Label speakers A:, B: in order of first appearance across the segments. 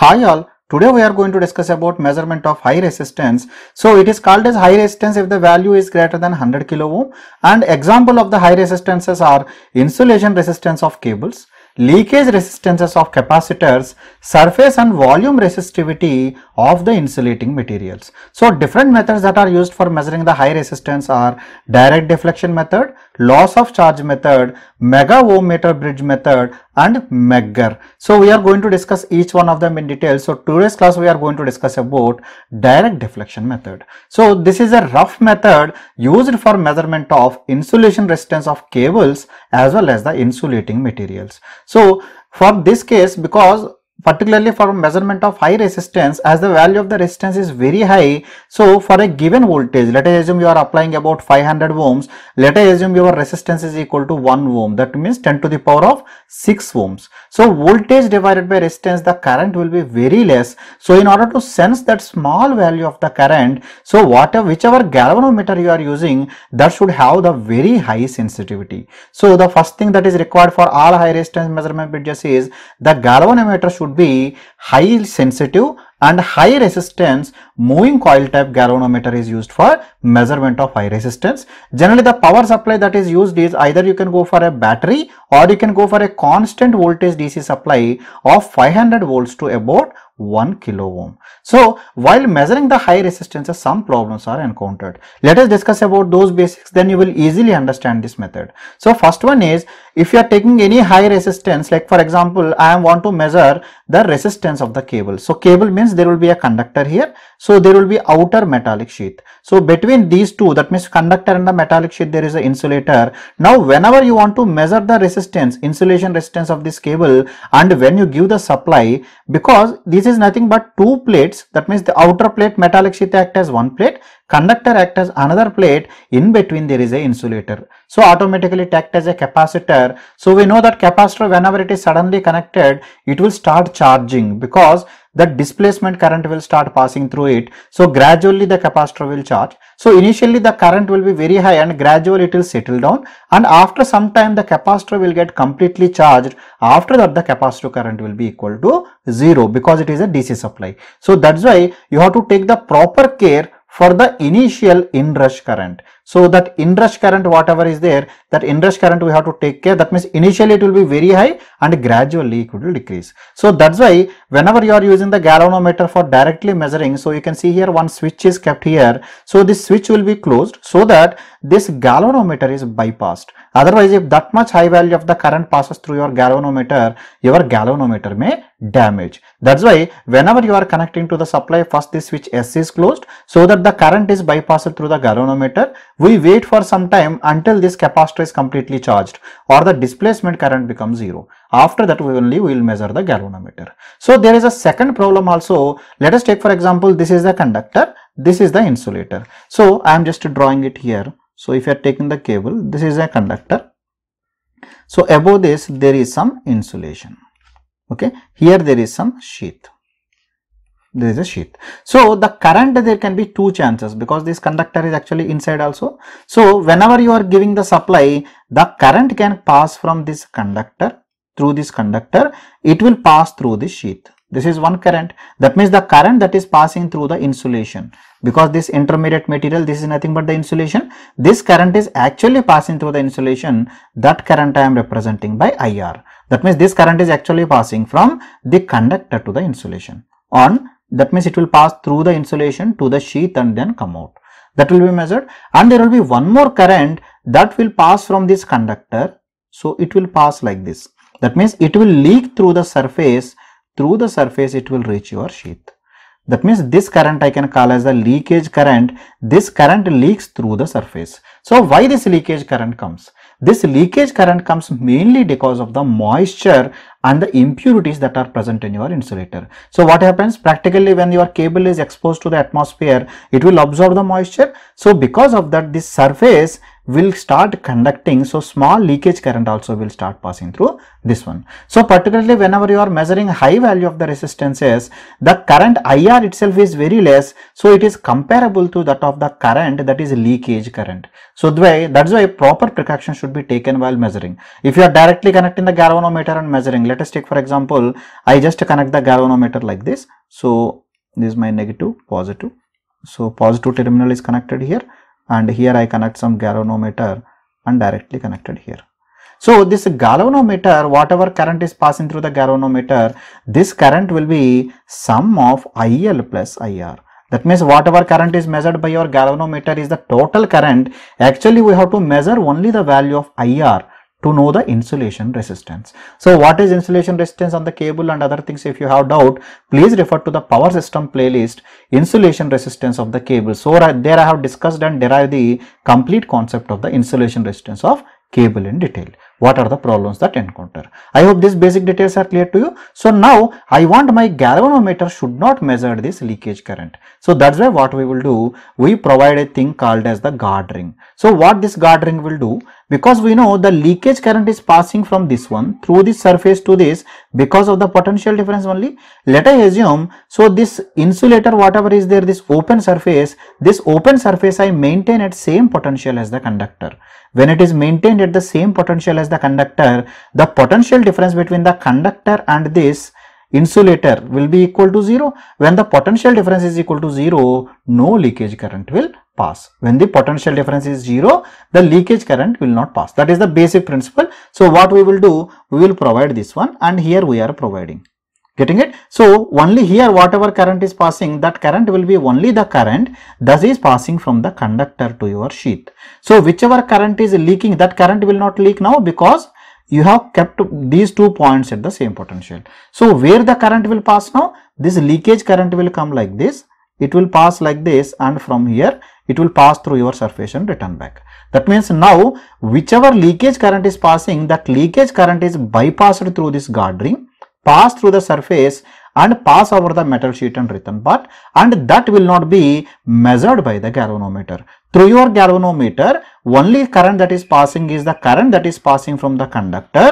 A: Hi all, today we are going to discuss about measurement of high resistance. So it is called as high resistance if the value is greater than 100 kilo ohm and example of the high resistances are insulation resistance of cables, leakage resistances of capacitors, surface and volume resistivity of the insulating materials. So different methods that are used for measuring the high resistance are direct deflection method, loss of charge method, mega ohm meter bridge method and Megger. So we are going to discuss each one of them in detail. So today's class we are going to discuss about direct deflection method. So this is a rough method used for measurement of insulation resistance of cables as well as the insulating materials. So for this case because particularly for measurement of high resistance as the value of the resistance is very high so for a given voltage let us assume you are applying about 500 ohms let us assume your resistance is equal to 1 ohm that means 10 to the power of 6 ohms so voltage divided by resistance the current will be very less so in order to sense that small value of the current so whatever whichever galvanometer you are using that should have the very high sensitivity so the first thing that is required for all high resistance measurement bridges is the galvanometer should be high sensitive and high resistance moving coil type galvanometer is used for measurement of high resistance. Generally the power supply that is used is either you can go for a battery or you can go for a constant voltage DC supply of 500 volts to about 1 kilo ohm. So while measuring the high resistances some problems are encountered. Let us discuss about those basics then you will easily understand this method. So first one is if you are taking any high resistance like for example I want to measure the resistance distance of the cable. So cable means there will be a conductor here. So there will be outer metallic sheath. So between these two that means conductor and the metallic sheath there is an insulator. Now whenever you want to measure the resistance insulation resistance of this cable and when you give the supply because this is nothing but two plates that means the outer plate metallic sheath act as one plate Conductor acts as another plate in between there is a insulator. So automatically it acts as a capacitor. So we know that capacitor whenever it is suddenly connected it will start charging because that displacement current will start passing through it. So gradually the capacitor will charge. So initially the current will be very high and gradually it will settle down and after some time the capacitor will get completely charged. After that the capacitor current will be equal to 0 because it is a DC supply. So that's why you have to take the proper care for the initial inrush current. So that inrush current whatever is there, that inrush current we have to take care. That means initially it will be very high and gradually it will decrease. So that's why whenever you are using the galvanometer for directly measuring, so you can see here one switch is kept here. So this switch will be closed so that this galvanometer is bypassed. Otherwise if that much high value of the current passes through your galvanometer, your galvanometer may damage. That's why whenever you are connecting to the supply, first this switch S is closed so that the current is bypassed through the galvanometer we wait for some time until this capacitor is completely charged or the displacement current becomes zero. After that we only will measure the galvanometer. So there is a second problem also. Let us take for example this is the conductor, this is the insulator. So I am just drawing it here. So if you are taking the cable, this is a conductor. So above this there is some insulation. Okay, here there is some sheath there is a sheath. So the current there can be two chances because this conductor is actually inside also. So whenever you are giving the supply the current can pass from this conductor through this conductor it will pass through this sheath. This is one current that means the current that is passing through the insulation because this intermediate material this is nothing but the insulation this current is actually passing through the insulation that current I am representing by IR that means this current is actually passing from the conductor to the insulation on that means it will pass through the insulation to the sheath and then come out. That will be measured and there will be one more current that will pass from this conductor. So it will pass like this. That means it will leak through the surface, through the surface it will reach your sheath. That means this current I can call as the leakage current. This current leaks through the surface. So why this leakage current comes? This leakage current comes mainly because of the moisture and the impurities that are present in your insulator. So what happens practically when your cable is exposed to the atmosphere, it will absorb the moisture. So because of that, this surface will start conducting so small leakage current also will start passing through this one. So particularly whenever you are measuring high value of the resistances the current IR itself is very less so it is comparable to that of the current that is leakage current. So that's why proper precaution should be taken while measuring. If you are directly connecting the galvanometer and measuring let us take for example I just connect the galvanometer like this. So this is my negative positive. So positive terminal is connected here and here I connect some galvanometer and directly connected here. So this galvanometer, whatever current is passing through the galvanometer, this current will be sum of IL plus IR. That means whatever current is measured by your galvanometer is the total current. Actually, we have to measure only the value of IR to know the insulation resistance. So what is insulation resistance on the cable and other things if you have doubt please refer to the power system playlist insulation resistance of the cable. So right there I have discussed and derived the complete concept of the insulation resistance of cable in detail what are the problems that encounter. I hope these basic details are clear to you. So now I want my galvanometer should not measure this leakage current. So that's why what we will do, we provide a thing called as the guard ring. So what this guard ring will do, because we know the leakage current is passing from this one through this surface to this because of the potential difference only. Let I assume, so this insulator whatever is there, this open surface, this open surface I maintain at same potential as the conductor. When it is maintained at the same potential as as the conductor, the potential difference between the conductor and this insulator will be equal to 0. When the potential difference is equal to 0, no leakage current will pass. When the potential difference is 0, the leakage current will not pass. That is the basic principle. So, what we will do, we will provide this one and here we are providing getting it so only here whatever current is passing that current will be only the current that is passing from the conductor to your sheath so whichever current is leaking that current will not leak now because you have kept these two points at the same potential so where the current will pass now this leakage current will come like this it will pass like this and from here it will pass through your surface and return back. That means now whichever leakage current is passing that leakage current is bypassed through this guard ring pass through the surface and pass over the metal sheet and return but and that will not be measured by the galvanometer. Through your galvanometer only current that is passing is the current that is passing from the conductor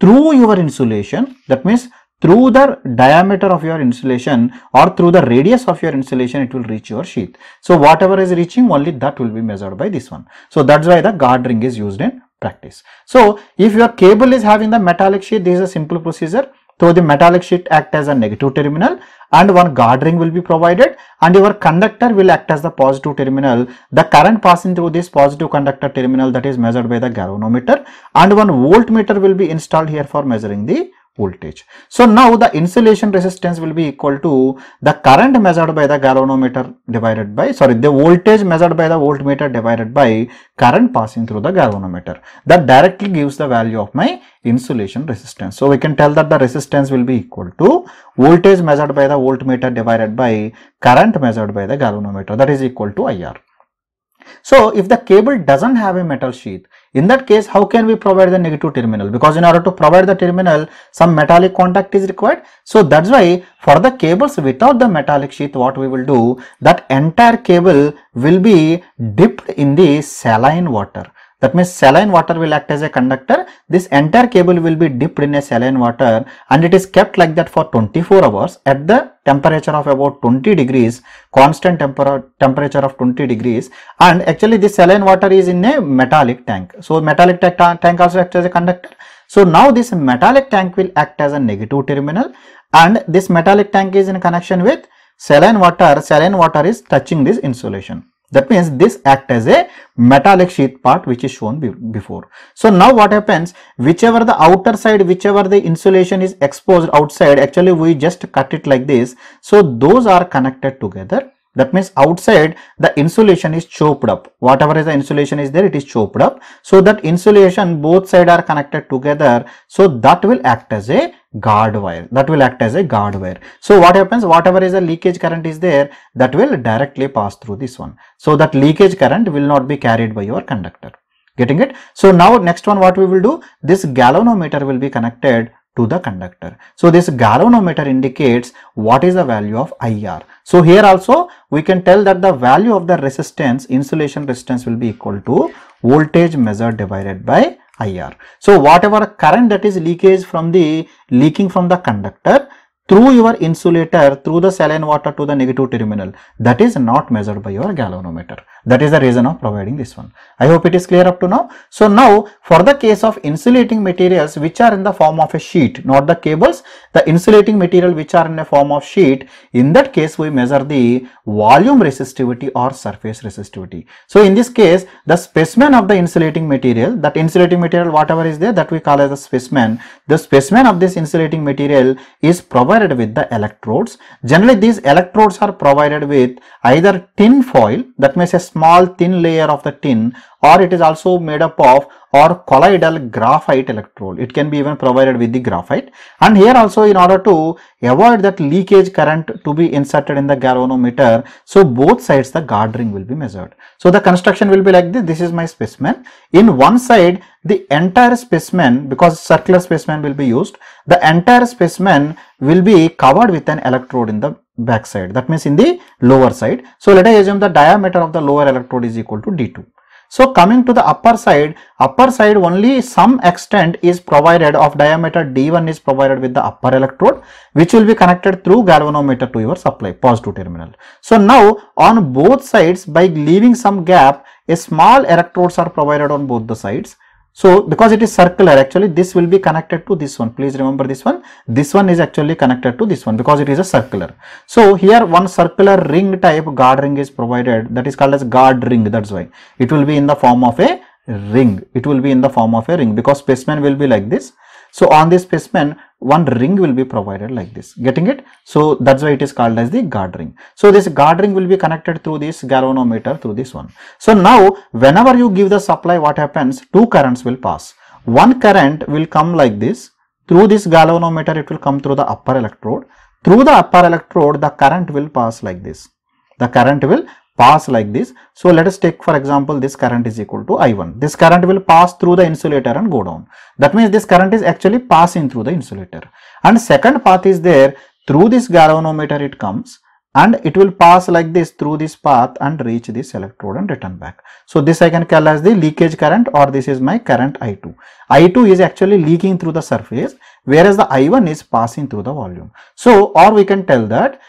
A: through your insulation that means through the diameter of your insulation or through the radius of your insulation it will reach your sheath. So whatever is reaching only that will be measured by this one. So that's why the guard ring is used in practice. So if your cable is having the metallic sheath this is a simple procedure through the metallic sheet act as a negative terminal and one guard ring will be provided and your conductor will act as the positive terminal. The current passing through this positive conductor terminal that is measured by the galvanometer and one voltmeter will be installed here for measuring the voltage. So now the insulation resistance will be equal to the current measured by the galvanometer divided by sorry the voltage measured by the voltmeter divided by current passing through the galvanometer that directly gives the value of my insulation resistance. So we can tell that the resistance will be equal to voltage measured by the voltmeter divided by current measured by the galvanometer that is equal to IR. So if the cable doesn't have a metal sheath, in that case, how can we provide the negative terminal? Because in order to provide the terminal, some metallic contact is required. So that's why for the cables without the metallic sheath, what we will do, that entire cable will be dipped in the saline water. That means saline water will act as a conductor. This entire cable will be dipped in a saline water and it is kept like that for 24 hours at the temperature of about 20 degrees, constant temper temperature of 20 degrees and actually this saline water is in a metallic tank. So metallic ta tank also acts as a conductor. So now this metallic tank will act as a negative terminal and this metallic tank is in connection with saline water. Saline water is touching this insulation. That means this act as a metallic sheath part which is shown be before. So now what happens, whichever the outer side, whichever the insulation is exposed outside, actually we just cut it like this. So those are connected together that means outside the insulation is choked up. Whatever is the insulation is there, it is choked up. So that insulation both side are connected together. So that will act as a guard wire. That will act as a guard wire. So what happens? Whatever is the leakage current is there, that will directly pass through this one. So that leakage current will not be carried by your conductor. Getting it? So now next one what we will do? This galvanometer will be connected to the conductor. So this galvanometer indicates what is the value of IR. So here also we can tell that the value of the resistance, insulation resistance will be equal to voltage measured divided by IR. So whatever current that is leakage from the leaking from the conductor, through your insulator through the saline water to the negative terminal that is not measured by your galvanometer that is the reason of providing this one i hope it is clear up to now so now for the case of insulating materials which are in the form of a sheet not the cables the insulating material which are in a form of sheet in that case we measure the volume resistivity or surface resistivity so in this case the specimen of the insulating material that insulating material whatever is there that we call as the specimen the specimen of this insulating material is probably provided with the electrodes. Generally these electrodes are provided with either tin foil that means a small thin layer of the tin or it is also made up of or colloidal graphite electrode. It can be even provided with the graphite and here also in order to avoid that leakage current to be inserted in the galvanometer. So, both sides the guard ring will be measured. So, the construction will be like this. This is my specimen. In one side the entire specimen because circular specimen will be used. The entire specimen will be covered with an electrode in the back side that means in the lower side. So, let us assume the diameter of the lower electrode is equal to D2. So coming to the upper side, upper side only some extent is provided of diameter D1 is provided with the upper electrode which will be connected through galvanometer to your supply positive terminal. So now on both sides by leaving some gap a small electrodes are provided on both the sides so because it is circular actually this will be connected to this one. Please remember this one. This one is actually connected to this one because it is a circular. So here one circular ring type guard ring is provided that is called as guard ring that's why. It will be in the form of a ring. It will be in the form of a ring because specimen will be like this so on this specimen, one ring will be provided like this, getting it? So that's why it is called as the guard ring. So this guard ring will be connected through this galvanometer through this one. So now whenever you give the supply, what happens? Two currents will pass. One current will come like this. Through this galvanometer, it will come through the upper electrode. Through the upper electrode, the current will pass like this. The current will pass like this. So let us take for example this current is equal to I1. This current will pass through the insulator and go down. That means this current is actually passing through the insulator. And second path is there through this galvanometer it comes and it will pass like this through this path and reach this electrode and return back. So this I can call as the leakage current or this is my current I2. I2 is actually leaking through the surface whereas the I1 is passing through the volume. So or we can tell that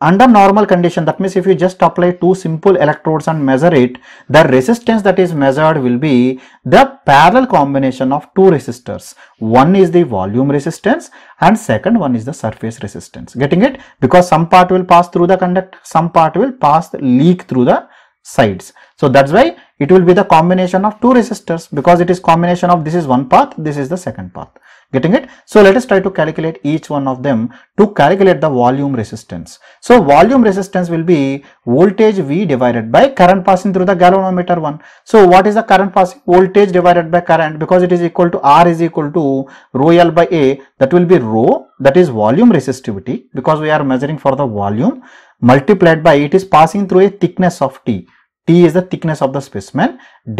A: under normal condition that means if you just apply two simple electrodes and measure it the resistance that is measured will be the parallel combination of two resistors one is the volume resistance and second one is the surface resistance getting it because some part will pass through the conductor some part will pass leak through the sides. So that's why it will be the combination of two resistors because it is combination of this is one path, this is the second path. Getting it? So let us try to calculate each one of them to calculate the volume resistance. So volume resistance will be voltage V divided by current passing through the galvanometer one. So what is the current passing? Voltage divided by current because it is equal to R is equal to rho L by A that will be rho that is volume resistivity because we are measuring for the volume multiplied by it is passing through a thickness of T. T is the thickness of the specimen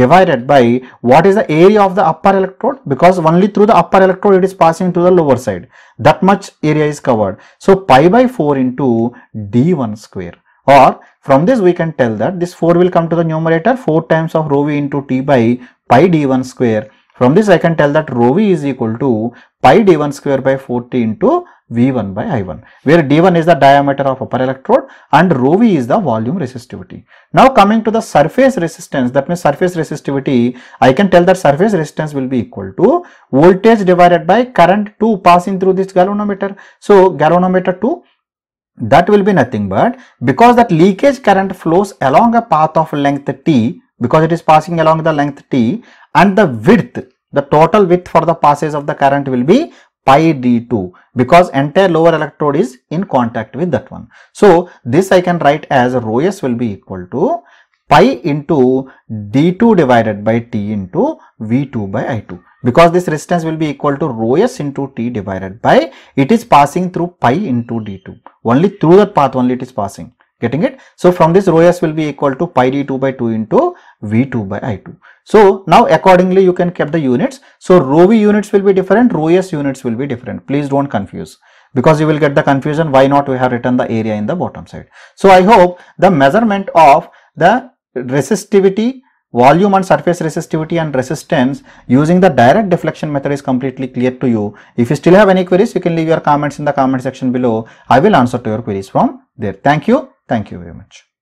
A: divided by what is the area of the upper electrode because only through the upper electrode it is passing to the lower side. That much area is covered. So pi by 4 into D1 square or from this we can tell that this 4 will come to the numerator 4 times of rho v into T by pi D1 square. From this I can tell that rho v is equal to pi D1 square by 4T into V1 by I1, where D1 is the diameter of upper electrode and rho V is the volume resistivity. Now coming to the surface resistance, that means surface resistivity, I can tell that surface resistance will be equal to voltage divided by current 2 passing through this galvanometer. So galvanometer 2 that will be nothing but because that leakage current flows along a path of length t because it is passing along the length t and the width the total width for the passage of the current will be pi d2 because entire lower electrode is in contact with that one. So, this I can write as rho s will be equal to pi into d2 divided by t into v2 by i2 because this resistance will be equal to rho s into t divided by it is passing through pi into d2 only through that path only it is passing getting it. So, from this rho s will be equal to pi d2 by 2 into V2 by I2. So now accordingly you can keep the units. So rho V units will be different, rho S units will be different. Please don't confuse because you will get the confusion why not we have written the area in the bottom side. So I hope the measurement of the resistivity volume and surface resistivity and resistance using the direct deflection method is completely clear to you. If you still have any queries, you can leave your comments in the comment section below. I will answer to your queries from there. Thank you. Thank you very much.